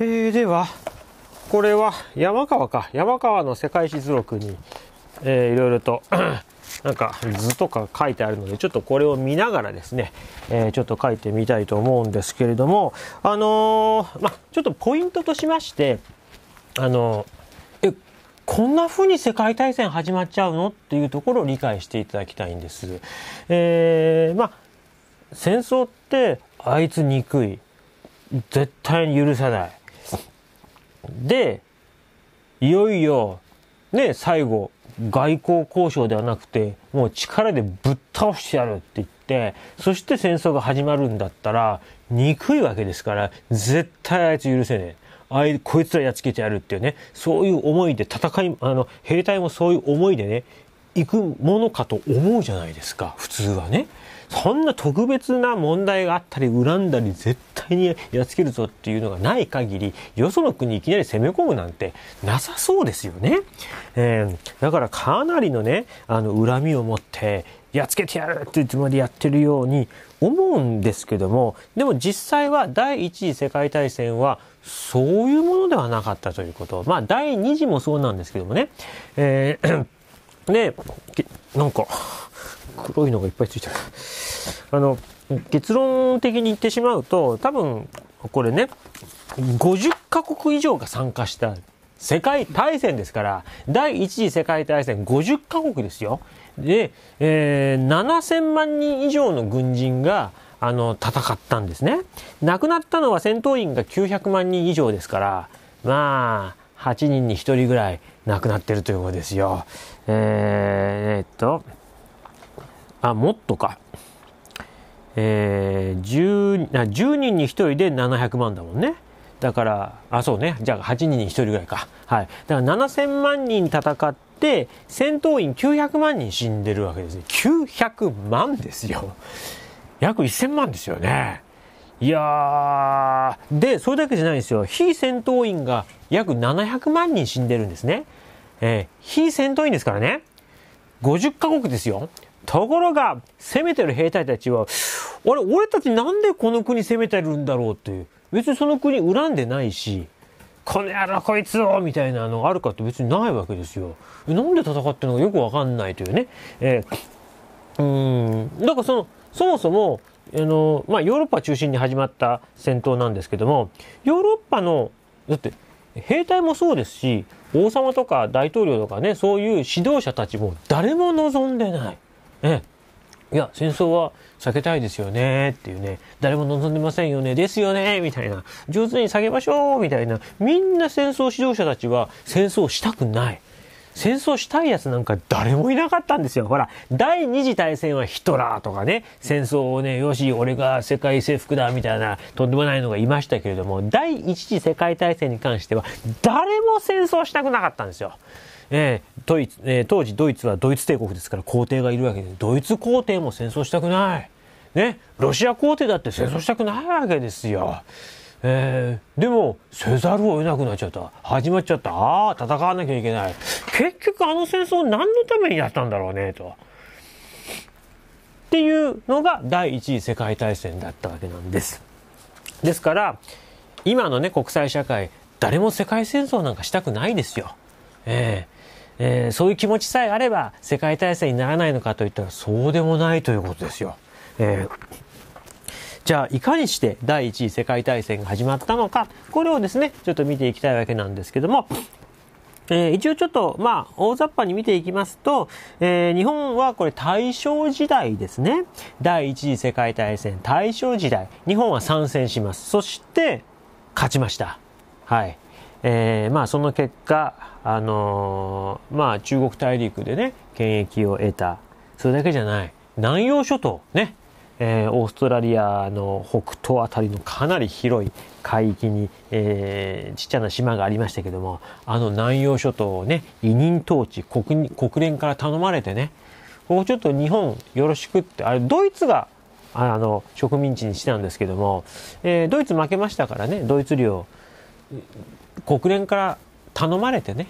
えー、では、これは山川か。山川の世界史録に、えー、いろいろと なんか図とか書いてあるので、ちょっとこれを見ながらですね、えー、ちょっと書いてみたいと思うんですけれども、あのー、まあ、ちょっとポイントとしまして、あのー、え、こんな風に世界大戦始まっちゃうのっていうところを理解していただきたいんです。えー、まあ、戦争ってあいつ憎い。絶対に許さない。で、いよいよ、ね、最後、外交交渉ではなくて、もう力でぶっ倒してやるって言って、そして戦争が始まるんだったら、憎いわけですから、絶対あいつ許せねえ。あいこいつらやっつけてやるっていうね、そういう思いで戦い、あの、兵隊もそういう思いでね、いくものかと思うじゃないですか普通はね。そんな特別な問題があったり恨んだり絶対にやっつけるぞっていうのがない限りよその国いきなり攻め込むなんてなさそうですよね。えー、だからかなりのねあの恨みを持ってやっつけてやるってつまりやってるように思うんですけどもでも実際は第一次世界大戦はそういうものではなかったということまあ第二次もそうなんですけどもね、えーね、なんか、黒いのがいっぱいついてる。あの、結論的に言ってしまうと、多分、これね、50カ国以上が参加した世界大戦ですから、第一次世界大戦50カ国ですよ。で、えー、7000万人以上の軍人が、あの、戦ったんですね。亡くなったのは戦闘員が900万人以上ですから、まあ、8人に1人ぐらい亡くなってるということですよ。えー、っと、あ、もっとか。えー、10, あ10人に1人で700万だもんね。だから、あ、そうね。じゃあ8人に1人ぐらいか。はい。だから7000万人戦って、戦闘員900万人死んでるわけですね。900万ですよ。約1000万ですよね。いやー、で、それだけじゃないんですよ。非戦闘員が約700万人死んでるんですね。えー、非戦闘員ですからね。50カ国ですよ。ところが、攻めてる兵隊たちは、あれ、俺たちなんでこの国攻めてるんだろうっていう。別にその国恨んでないし、この野郎こいつをみたいなのがあるかって別にないわけですよ。なんで戦ってるのかよくわかんないというね。えー、うん、だからその、そもそも、あの、まあ、ヨーロッパ中心に始まった戦闘なんですけども、ヨーロッパの、だって、兵隊もそうですし、王様とか大統領とかね、そういう指導者たちも誰も望んでない。ね。いや、戦争は避けたいですよねっていうね、誰も望んでませんよね、ですよねみたいな、上手に下げましょうみたいな、みんな戦争指導者たちは戦争したくない。戦争したいやつなんか誰もいなかったんですよ。ほら、第二次大戦はヒトラーとかね、戦争をね、よし、俺が世界征服だ、みたいな、とんでもないのがいましたけれども、第一次世界大戦に関しては、誰も戦争したくなかったんですよ。えーえー、当時ドイツはドイツ帝国ですから皇帝がいるわけで、ドイツ皇帝も戦争したくない。ね、ロシア皇帝だって戦争したくないわけですよ。えー、でもせざるを得なくなっちゃった始まっちゃったああ戦わなきゃいけない結局あの戦争何のためにやったんだろうねと。っていうのが第一次世界大戦だったわけなんです。ですから今のね国際社会誰も世界戦争なんかしたくないですよ。えーえー、そういう気持ちさえあれば世界大戦にならないのかといったらそうでもないということですよ。えーじゃあいかにして第一次世界大戦が始まったのか、これをですね、ちょっと見ていきたいわけなんですけども、えー、一応ちょっと、まあ、大雑把に見ていきますと、えー、日本はこれ大正時代ですね。第一次世界大戦、大正時代、日本は参戦します。そして、勝ちました。はい。えー、まあ、その結果、あのー、まあ、中国大陸でね、権益を得た。それだけじゃない。南洋諸島、ね。えー、オーストラリアの北東辺りのかなり広い海域に、えー、ちっちゃな島がありましたけどもあの南洋諸島をね委任統治国国連から頼まれてねここちょっと日本よろしくってあれドイツがあの植民地にしたんですけども、えー、ドイツ負けましたからねドイツ領国連から頼まれてね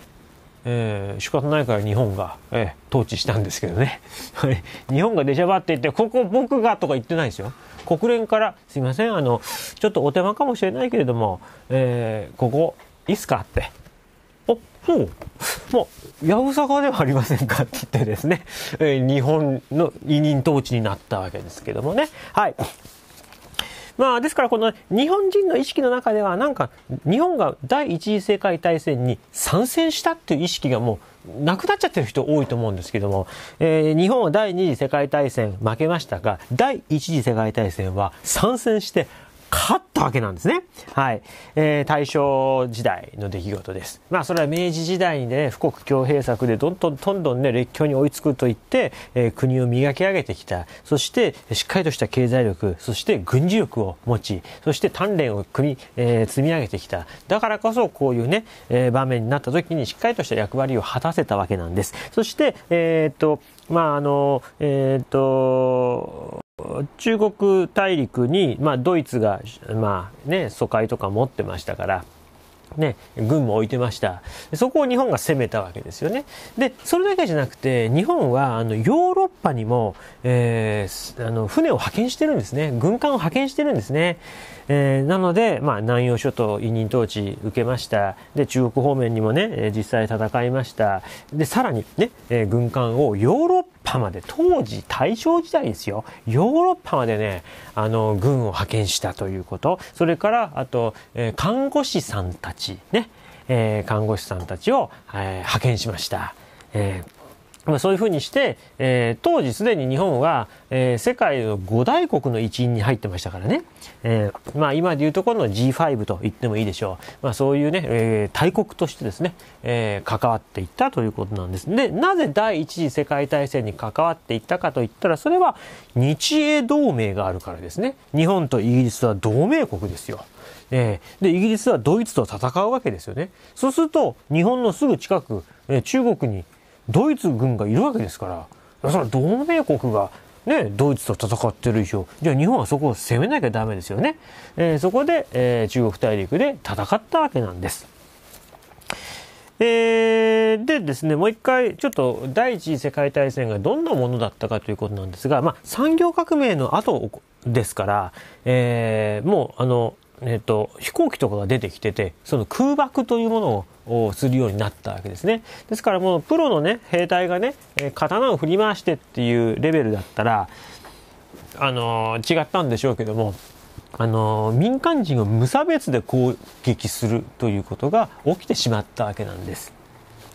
えー、ないから日本が、えー、統治したんですけどね。日本が出しゃばって言って、ここ僕がとか言ってないですよ。国連から、すいません、あの、ちょっとお手間かもしれないけれども、えー、ここ、いいっすかって。お、そう。もう、やぶさかではありませんかって言ってですね、えー、日本の委任統治になったわけですけどもね。はい。まあ、ですから、この日本人の意識の中では、なんか、日本が第一次世界大戦に参戦したっていう意識がもう、なくなっちゃってる人多いと思うんですけども、えー、日本は第二次世界大戦負けましたが、第一次世界大戦は参戦して勝ったわけなんですね。はい。えー、大正時代の出来事です。まあ、それは明治時代にね、富国強兵策でどんどんどんどんね、列強に追いつくといって、えー、国を磨き上げてきた。そして、しっかりとした経済力、そして軍事力を持ち、そして鍛錬を組み、えー、積み上げてきた。だからこそ、こういうね、えー、場面になった時にしっかりとした役割を果たせたわけなんです。そして、えー、っと、まあ、あの、えー、っと、中国大陸に、まあ、ドイツが、まあね、疎開とか持ってましたから、ね、軍も置いてました。そこを日本が攻めたわけですよね。で、それだけじゃなくて、日本はあのヨーロッパにも、えー、あの船を派遣してるんですね。軍艦を派遣してるんですね。えー、なので、まあ、南洋諸島委任統治受けましたで中国方面にもね実際戦いましたでさらにね、えー、軍艦をヨーロッパまで当時大正時代ですよヨーロッパまでねあの軍を派遣したということそれからあと、えー、看護師さんたちね、え看護師さんたちを、え派遣しました。えー、まあ、そういうふうにして、えー、当時すでに日本は、えー、世界の5大国の一員に入ってましたからね、えー、まあ、今でいうところの G5 と言ってもいいでしょう、まあ、そういうね、え大国としてですね、え関わっていったということなんです。で、なぜ第一次世界大戦に関わっていったかといったら、それは日英同盟があるからですね、日本とイギリスは同盟国ですよ。えー、で、イギリスはドイツと戦うわけですよね。そうすると、日本のすぐ近く、え中国にドイツ軍がいるわけですから、それ同盟国が、ね、ドイツと戦ってる以上、じゃあ日本はそこを攻めなきゃダメですよね。えー、そこで、えー、中国大陸で戦ったわけなんです。えー、でですね、もう一回、ちょっと第一次世界大戦がどんなものだったかということなんですが、まあ、産業革命の後ですから、えー、もう、あの、えっと、飛行機とかが出てきてて、その空爆というものをするようになったわけですね。ですからもうプロのね、兵隊がね、刀を振り回してっていうレベルだったら、あのー、違ったんでしょうけども、あのー、民間人を無差別で攻撃するということが起きてしまったわけなんです。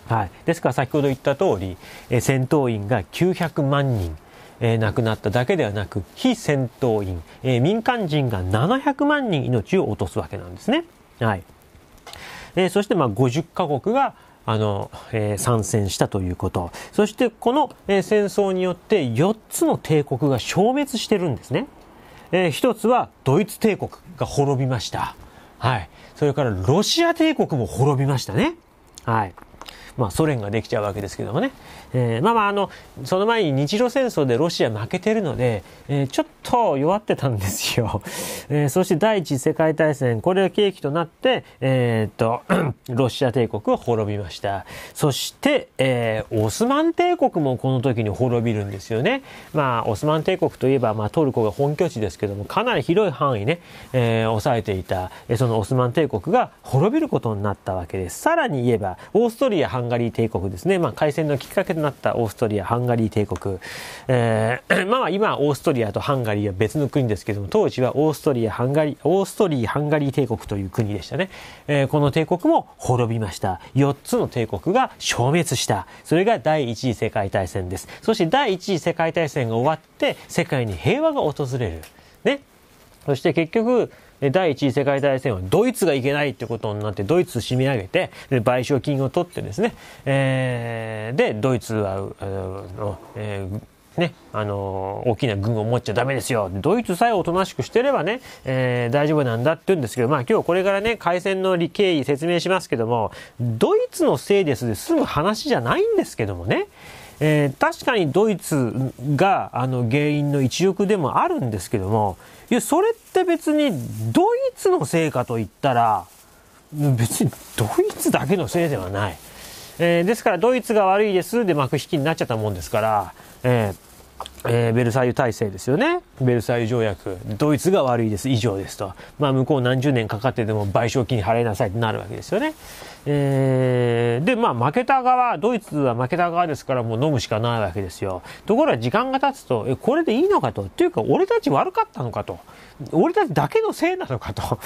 はい。ですから先ほど言った通り、え戦闘員が900万人、え亡くなっただけではなく、非戦闘員、えー、民間人が700万人命を落とすわけなんですね。はい。えー、そしてまあ50カ国が、あの、えー、参戦したということ。そしてこの、えー、戦争によって4つの帝国が消滅してるんですね。えー、一つはドイツ帝国が滅びました。はい。それからロシア帝国も滅びましたね。はい。まあ、ソ連ができちゃうわけですけどもね、えー、まあまああのその前に日露戦争でロシア負けてるので、えー、ちょっと弱ってたんですよ、えー、そして第一次世界大戦これが契機となって、えっと ロシア帝国は滅びましたそして、えオスマン帝国もこの時に滅びるんですよねまあオスマン帝国といえば、まあ、トルコが本拠地ですけどもかなり広い範囲ね、え抑えていたそのオスマン帝国が滅びることになったわけですさらに言えばオーストリアンガリー帝国ですね。まあ、開戦のきっかけとなったオーストリア、ハンガリー帝国。えー、まあ、今、オーストリアとハンガリーは別の国ですけども、当時はオーストリア、ハンガリー、オーストリア、ハンガリー帝国という国でしたね。えー、この帝国も滅びました。4つの帝国が消滅した。それが第一次世界大戦です。そして第一次世界大戦が終わって、世界に平和が訪れる。ね。そして結局、第一次世界大戦はドイツがいけないってことになって、ドイツ締め上げて、賠償金を取ってですね、えー、で、ドイツは、えーね、あのー、大きな軍を持っちゃダメですよ。ドイツさえおとなしくしてればね、えー、大丈夫なんだって言うんですけど、まあ今日これからね、開戦の経緯説明しますけども、ドイツのせいですですぐ話じゃないんですけどもね、えー、確かにドイツがあの原因の一翼でもあるんですけども、いや、それって別にドイツのせいかといったら、別にドイツだけのせいではない。えー、ですからドイツが悪いですで幕引きになっちゃったもんですから、えーえー、ベルサイユ体制ですよね。ベルサイユ条約。ドイツが悪いです。以上ですと。まあ、向こう何十年かかってでも賠償金払いなさいってなるわけですよね。えー、で、まあ、負けた側、ドイツは負けた側ですから、もう飲むしかないわけですよ。ところが、時間が経つと、え、これでいいのかと。っていうか、俺たち悪かったのかと。俺たちだけのせいなのかと。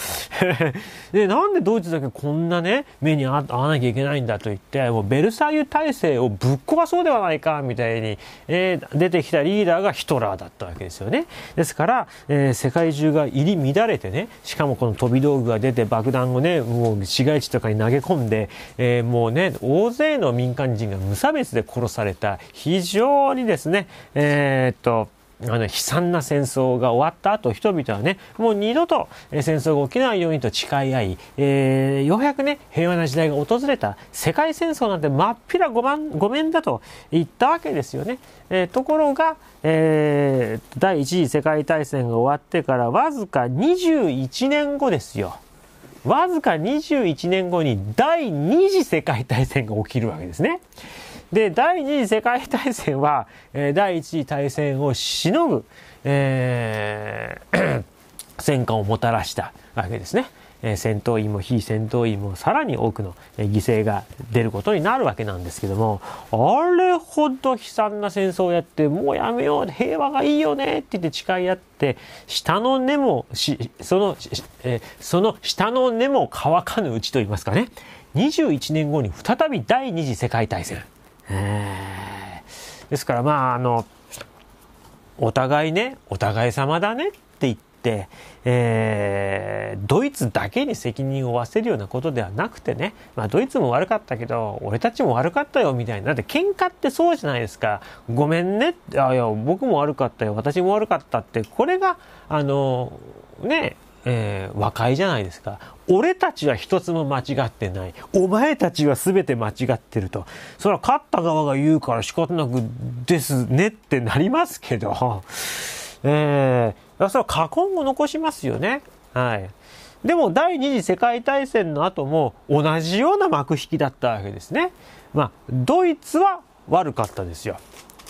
で、なんでドイツだけこんなね、目に合わなきゃいけないんだと言って、もうベルサイユ体制をぶっ壊そうではないか、みたいに、えー、出てきたリーダーがヒトラーだったわけですよね。ですから、えー、世界中が入り乱れてね、しかもこの飛び道具が出て爆弾をね、もう市街地とかに投げ込んで、で、えー、もうね、大勢の民間人が無差別で殺された、非常にですね、えー、っと、あの悲惨な戦争が終わった後、人々はね、もう二度と戦争が起きないようにと誓い合い、えー、ようやくね、平和な時代が訪れた、世界戦争なんてまっぴらごごめんだと言ったわけですよね。えー、ところが、えー、第一次世界大戦が終わってからわずか21年後ですよ。わずか21年後に第2次世界大戦が起きるわけですね。で、第2次世界大戦は、えー、第1次大戦をしのぐ、えー、戦果をもたらしたわけですね。戦闘員も非戦闘員もさらに多くの、犠牲が出ることになるわけなんですけども、あれほど悲惨な戦争をやって、もうやめよう、平和がいいよねって言って誓い合って、下の根も、しその、えその下の根も乾かぬうちと言いますかね、21年後に再び第二次世界大戦。ですからまああのお互いねお互い様だね、えー、ドイツだけに責任を負わせるようなことではなくてね、まあ、ドイツも悪かったけど、俺たちも悪かったよ、みたいな。だって喧嘩ってそうじゃないですか。ごめんね。あいや、僕も悪かったよ、私も悪かったって、これが、あの、ね、えー、和解じゃないですか。俺たちは一つも間違ってない。お前たちは全て間違ってると。それは勝った側が言うから仕方なくですねってなりますけど、えー、それは禍根を残しますよね。はい。でも第二次世界大戦の後も同じような幕引きだったわけですね。まあ、ドイツは悪かったですよ。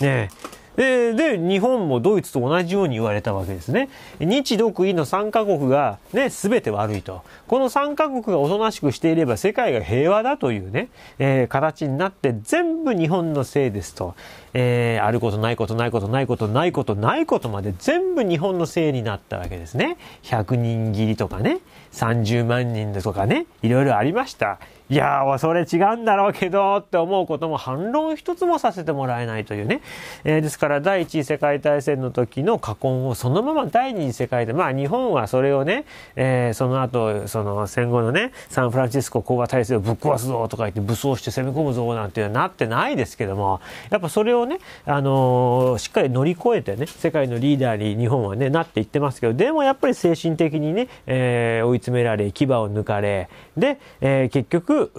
ねえ。で、日本もドイツと同じように言われたわけですね。日独伊の3カ国がね、すべて悪いと。この3カ国がおとなしくしていれば世界が平和だというね、えー、形になって全部日本のせいですと。えー、あることないことないことないことないことないことまで全部日本のせいになったわけですね。100人切りとかね、30万人とかね、いろいろありました。いやー、それ違うんだろうけどって思うことも反論一つもさせてもらえないというね。えー、ですから第一次世界大戦の時の禍根をそのまま第二次世界で、まあ日本はそれをね、えー、その後、その戦後のね、サンフランシスコ講和体制をぶっ壊すぞとか言って武装して攻め込むぞなんていうのはなってないですけども、やっぱそれをね、あのー、しっかり乗り越えてね、世界のリーダーに日本はね、なっていってますけど、でもやっぱり精神的にね、えー、追い詰められ、牙を抜かれ、で、えー、結局、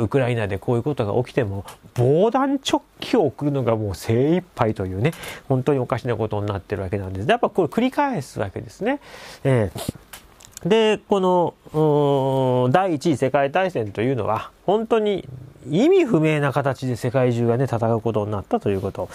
ウクライナでこういうことが起きても、防弾チョッキを送るのがもう精一杯とというね、本当におかしなことになってるわけなんです。やっぱこれ繰り返すわけですね。えーで、この、第一次世界大戦というのは、本当に意味不明な形で世界中がね、戦うことになったということ。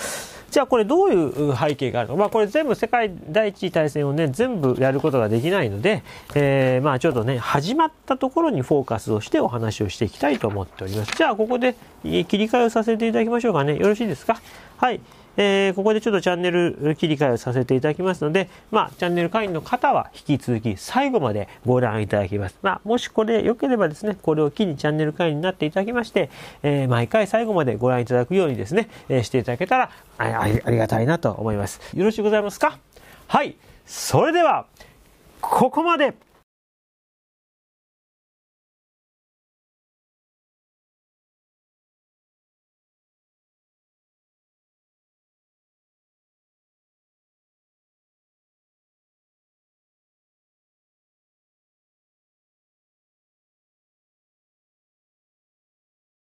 じゃあこれどういう背景があるのか。まあこれ全部世界第一次大戦をね、全部やることができないので、えー、まあちょっとね、始まったところにフォーカスをしてお話をしていきたいと思っております。じゃあここで切り替えをさせていただきましょうかね。よろしいですかはい。えー、ここでちょっとチャンネル切り替えをさせていただきますので、まあ、チャンネル会員の方は引き続き最後までご覧いただきます。まあ、もしこれ良ければですね、これを機にチャンネル会員になっていただきまして、えー、毎回最後までご覧いただくようにですね、えー、していただけたらありがたいなと思います。よろしくございますかはい。それでは、ここまで